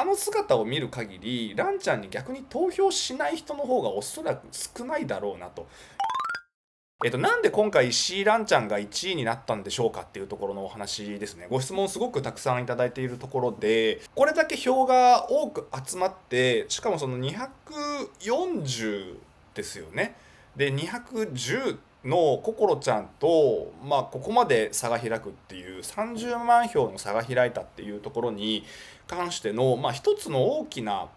あの姿を見る限りランちゃんに逆に投票しない人の方がおそらく少ないだろうなと。えっと、なんで今回石井蘭ちゃんが1位になったんでしょうかっていうところのお話ですね。ご質問すごくたくさんいただいているところで、これだけ票が多く集まって、しかもその240ですよね。で210の心ちゃんと、まあ、ここまで差が開くっていう30万票の差が開いたっていうところに関しての、まあ、一つの大きな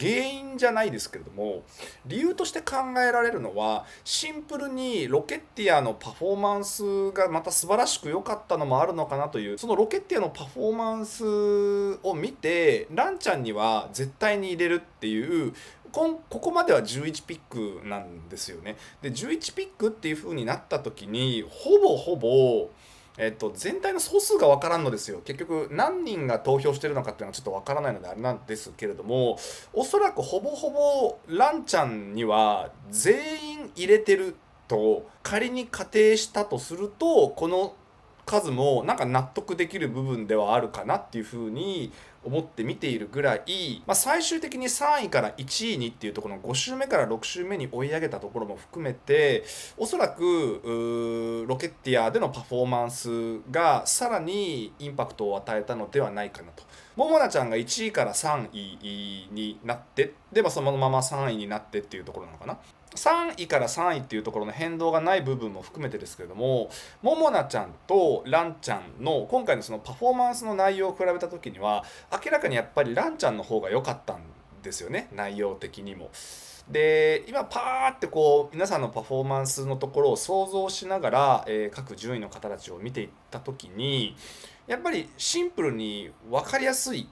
原因じゃないですけれども理由として考えられるのはシンプルにロケッティアのパフォーマンスがまた素晴らしく良かったのもあるのかなというそのロケッティアのパフォーマンスを見てランちゃんには絶対に入れるっていうここまでは11ピックなんですよね。で11ピックっていう風になった時にほぼほぼ、えっと、全体の総数が分からんのですよ結局何人が投票してるのかっていうのはちょっと分からないのであれなんですけれどもおそらくほぼほぼランちゃんには全員入れてると仮に仮定したとするとこの数もなんか納得できる部分ではあるかなっていうふうに思って見ているぐらい、まあ、最終的に3位から1位にっていうところの5周目から6周目に追い上げたところも含めておそらくロケッティアでのパフォーマンスがさらにインパクトを与えたのではないかなと。ももなちゃんが1位から3位になってで、そのまま3位になってっていうところなのかな3位から3位っていうところの変動がない部分も含めてですけれどもももなちゃんとランちゃんの今回のそのパフォーマンスの内容を比べた時には明らかにやっぱりランちゃんの方が良かったんですよね内容的にも。で今パーってこう皆さんのパフォーマンスのところを想像しながら、えー、各順位の方たちを見ていった時にやっぱりシンプルに分かりやすい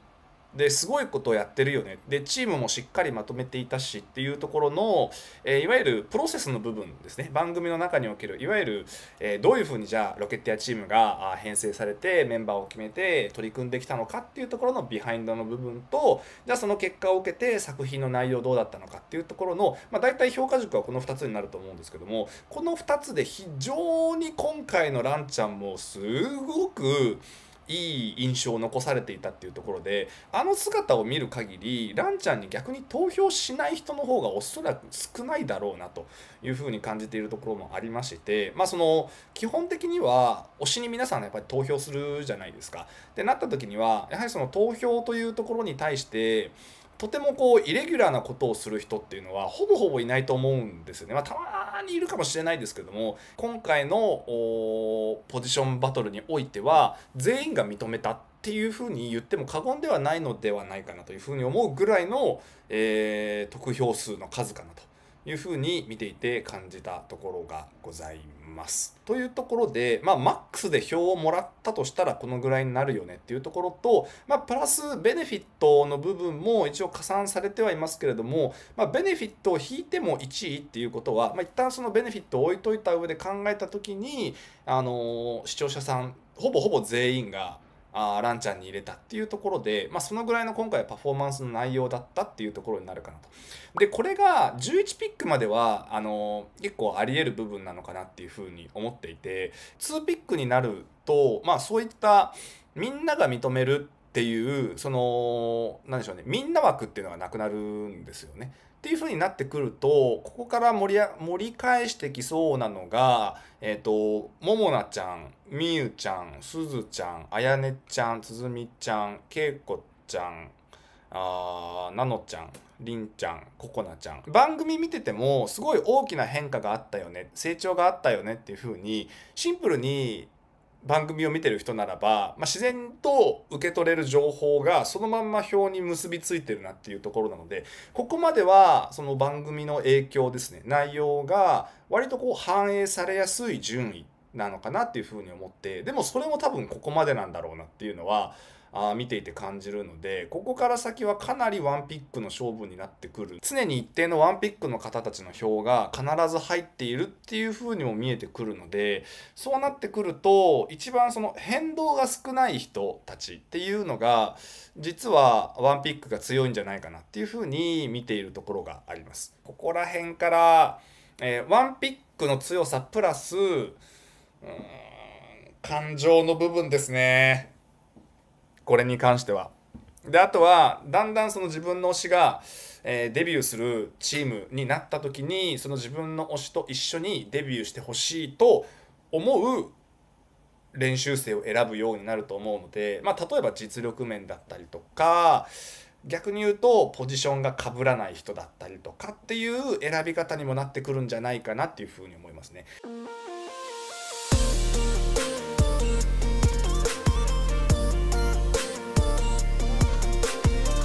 ですごいことをやってるよねでチームもしっかりまとめていたしっていうところの、えいわゆるプロセスの部分ですね番組の中におけるいわゆる、えどういうふうにじゃあロケットやチームが編成されてメンバーを決めて取り組んできたのかっていうところのビハインドの部分とじゃあその結果を受けて作品の内容どうだったのかっていうところの、まあ、大体評価軸はこの2つになると思うんですけどもこの2つで非常に今回のランちゃんもすごくいい印象を残されていたっていうところであの姿を見る限りランちゃんに逆に投票しない人の方がおそらく少ないだろうなというふうに感じているところもありましてまあその基本的には推しに皆さんやっぱり投票するじゃないですか。ってなった時にはやはりその投票というところに対してとてもこうイレギュラーなことをする人っていうのはほぼほぼいないと思うんですよね、まあ、たまにいるかもしれないですけども今回のポジションバトルにおいては全員が認めたっていうふうに言っても過言ではないのではないかなというふうに思うぐらいの、えー、得票数の数かなと。いうふうに見ていて感じたところがございます。というところで、まあ、マックスで票をもらったとしたらこのぐらいになるよねっていうところと、まあ、プラスベネフィットの部分も一応加算されてはいますけれども、まあ、ベネフィットを引いても1位っていうことは、まあ、一旦そのベネフィットを置いといた上で考えた時に、あのー、視聴者さんほぼほぼ全員があランちゃんに入れたっていうところで、まあ、そのぐらいの今回はパフォーマンスの内容だったっていうところになるかなと。でこれが11ピックまではあの結構ありえる部分なのかなっていうふうに思っていて2ピックになると、まあ、そういったみんなが認めるっていうその何でしょうねみんな枠っていうのがなくなるんですよね。っていう風になってくるとここから盛り盛り返してきそうなのがえっ、ー、とももなちゃんみゆちゃんすずちゃんあやねちゃんつづみちゃんけいこちゃんあーなのちゃんりんちゃんここなちゃん番組見ててもすごい大きな変化があったよね成長があったよねっていう風にシンプルに番組を見てる人ならば、まあ、自然と受け取れる情報がそのまんま表に結びついてるなっていうところなのでここまではその番組の影響ですね内容が割とこう反映されやすい順位なのかなっていうふうに思ってでもそれも多分ここまでなんだろうなっていうのはあ見ていて感じるのでここから先はかなりワンピックの勝負になってくる常に一定のワンピックの方たちの票が必ず入っているっていう風にも見えてくるのでそうなってくると一番その変動が少ない人たちっていうのが実はワンピックが強いんじゃないかなっていう風に見ているところがあります。ここら辺から、えー、ワンピックの強さプラス感情の部分ですね。これに関しては。であとはだんだんその自分の推しが、えー、デビューするチームになった時にその自分の推しと一緒にデビューしてほしいと思う練習生を選ぶようになると思うので、まあ、例えば実力面だったりとか逆に言うとポジションが被らない人だったりとかっていう選び方にもなってくるんじゃないかなっていうふうに思いますね。